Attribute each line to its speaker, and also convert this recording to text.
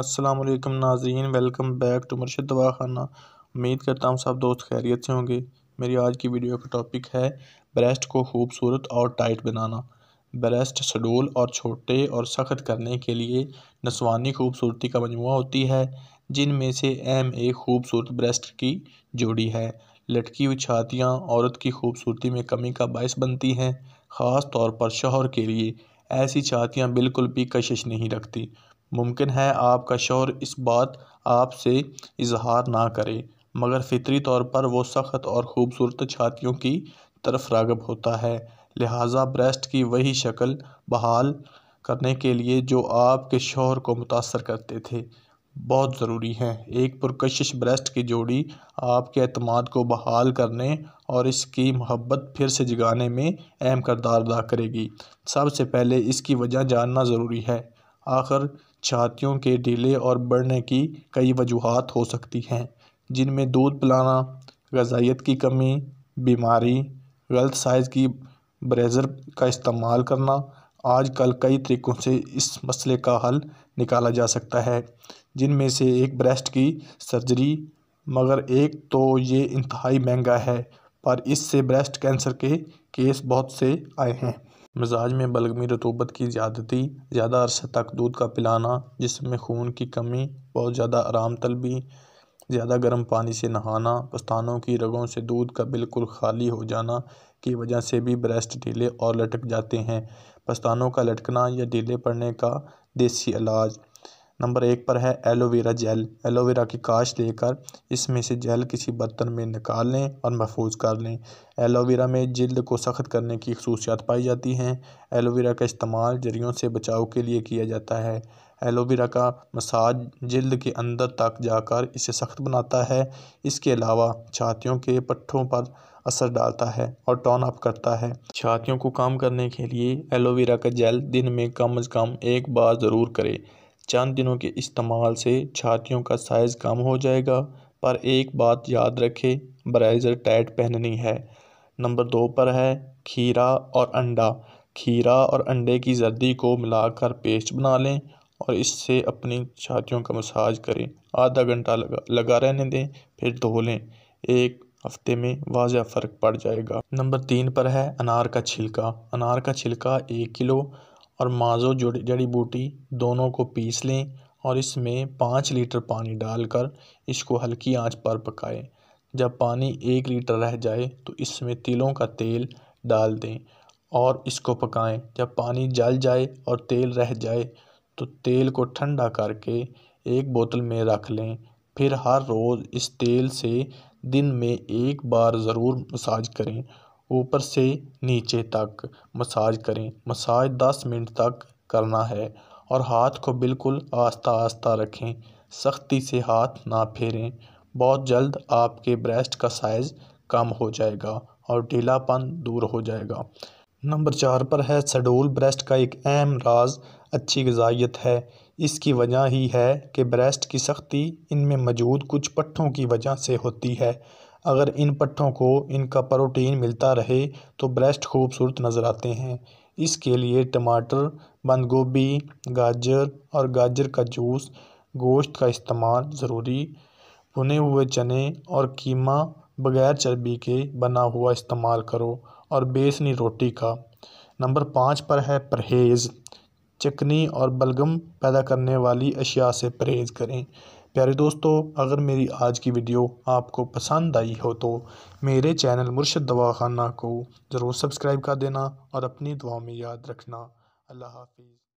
Speaker 1: अस्सलाम वालेकुम welcome back to मुर्शद दवा खाना उम्मीद करता हूँ सब दोस्त खैरियत से होंगे मेरी आज की वीडियो का टॉपिक है ब्रेस्ट को खूबसूरत और टाइट बनाना ब्रेस्ट शडोल और छोटे और सख्त करने के लिए नस्वानी खूबसूरती का मजमू होती है जिनमें से अहम एक खूबसूरत ब्रेस्ट की जोड़ी है लटकी हुई छातियाँ औरत की खूबसूरती में कमी का बायस बनती हैं ख़ास तौर पर शोहर के लिए ऐसी छातियाँ बिल्कुल भी कशिश नहीं रखती मुमकिन है आपका शोर इस बात आपसे इजहार ना करे मगर फ़ितरी तौर पर वो सख्त और ख़ूबसूरत छातियों की तरफ राग़ब होता है लिहाजा ब्रेस्ट की वही शक्ल बहाल करने के लिए जो आपके शोर को मुतासर करते थे बहुत ज़रूरी हैं एक पुरकशिश ब्रेस्ट की जोड़ी आपके अतमाद को बहाल करने और इसकी मोहब्बत फिर से जगाने में अहम करदार अदा करेगी सबसे पहले इसकी वजह जानना ज़रूरी है आखिर छातियों के ढीले और बढ़ने की कई वजूहत हो सकती हैं जिनमें दूध पिलाना गजाइत की कमी बीमारी गलत साइज़ की ब्रेज़र का इस्तेमाल करना आजकल कई तरीक़ों से इस मसले का हल निकाला जा सकता है जिनमें से एक ब्रेस्ट की सर्जरी मगर एक तो ये इंतहाई महंगा है पर इससे ब्रेस्ट कैंसर के केस बहुत से आए हैं मिजाज में बलगमी रतूबत की ज़्यादती ज़्यादा अरसे तक दूध का पिलाना जिसमें खून की कमी बहुत ज़्यादा आराम तलबी ज़्यादा गर्म पानी से नहाना पस्तानों की रगों से दूध का बिल्कुल खाली हो जाना की वजह से भी ब्रेस्ट ढीले और लटक जाते हैं पस्तानों का लटकना या ढीले पड़ने का देसी इलाज नंबर एक पर है एलोवेरा जेल एलोवेरा की काश लेकर इसमें से जेल किसी बर्तन में निकाल लें और महफूज कर लें एलोवेरा में जल्द को सख्त करने की खसूसियात पाई जाती हैं एलोवेरा का इस्तेमाल जरियों से बचाव के लिए किया जाता है एलोवेरा का मसाज जल्द के अंदर तक जाकर इसे सख्त बनाता है इसके अलावा छातियों के पट्ठों पर असर डालता है और टॉन अप करता है छातियों को काम करने के लिए एलोवेरा का जेल दिन में कम अज़ कम एक बार ज़रूर करें चंद दिनों के इस्तेमाल से छातियों का साइज़ कम हो जाएगा पर एक बात याद रखें ब्राइज़र टाइट पहननी है नंबर दो पर है खीरा और अंडा खीरा और अंडे की जर्दी को मिलाकर पेस्ट बना लें और इससे अपनी छातियों का मसाज करें आधा घंटा लगा लगा रहने दें फिर धो लें एक हफ्ते में वाजह फ़र्क पड़ जाएगा नंबर तीन पर है अनार का छिलका अनार का छिलका एक किलो और माज़ो जड़ी बूटी दोनों को पीस लें और इसमें पाँच लीटर पानी डालकर इसको हल्की आंच पर पकाएं जब पानी एक लीटर रह जाए तो इसमें तिलों का तेल डाल दें और इसको पकाएं जब पानी जल जाए और तेल रह जाए तो तेल को ठंडा करके एक बोतल में रख लें फिर हर रोज़ इस तेल से दिन में एक बार ज़रूर मसाज करें ऊपर से नीचे तक मसाज करें मसाज दस मिनट तक करना है और हाथ को बिल्कुल आस्ता आस्ता रखें सख्ती से हाथ ना फेरें बहुत जल्द आपके ब्रेस्ट का साइज़ कम हो जाएगा और ढीलापन दूर हो जाएगा नंबर चार पर है शडूल ब्रेस्ट का एक अहम राज अच्छी गजाइत है इसकी वजह ही है कि ब्रेस्ट की सख्ती इनमें मौजूद कुछ पट्ठों की वजह से होती है अगर इन पट्टों को इनका प्रोटीन मिलता रहे तो ब्रेस्ट खूबसूरत नज़र आते हैं इसके लिए टमाटर बंद गोभी गाजर और गाजर का जूस गोश्त का इस्तेमाल ज़रूरी भुने हुए चने और कीमा बगैर चर्बी के बना हुआ इस्तेमाल करो और बेसनी रोटी का नंबर पाँच पर है परहेज़ चकनी और बलगम पैदा करने वाली अशिया से परहेज़ करें प्यारे दोस्तों अगर मेरी आज की वीडियो आपको पसंद आई हो तो मेरे चैनल मुर्शद दवाखाना को ज़रूर सब्सक्राइब कर देना और अपनी दुआ में याद रखना अल्लाह हाफिज़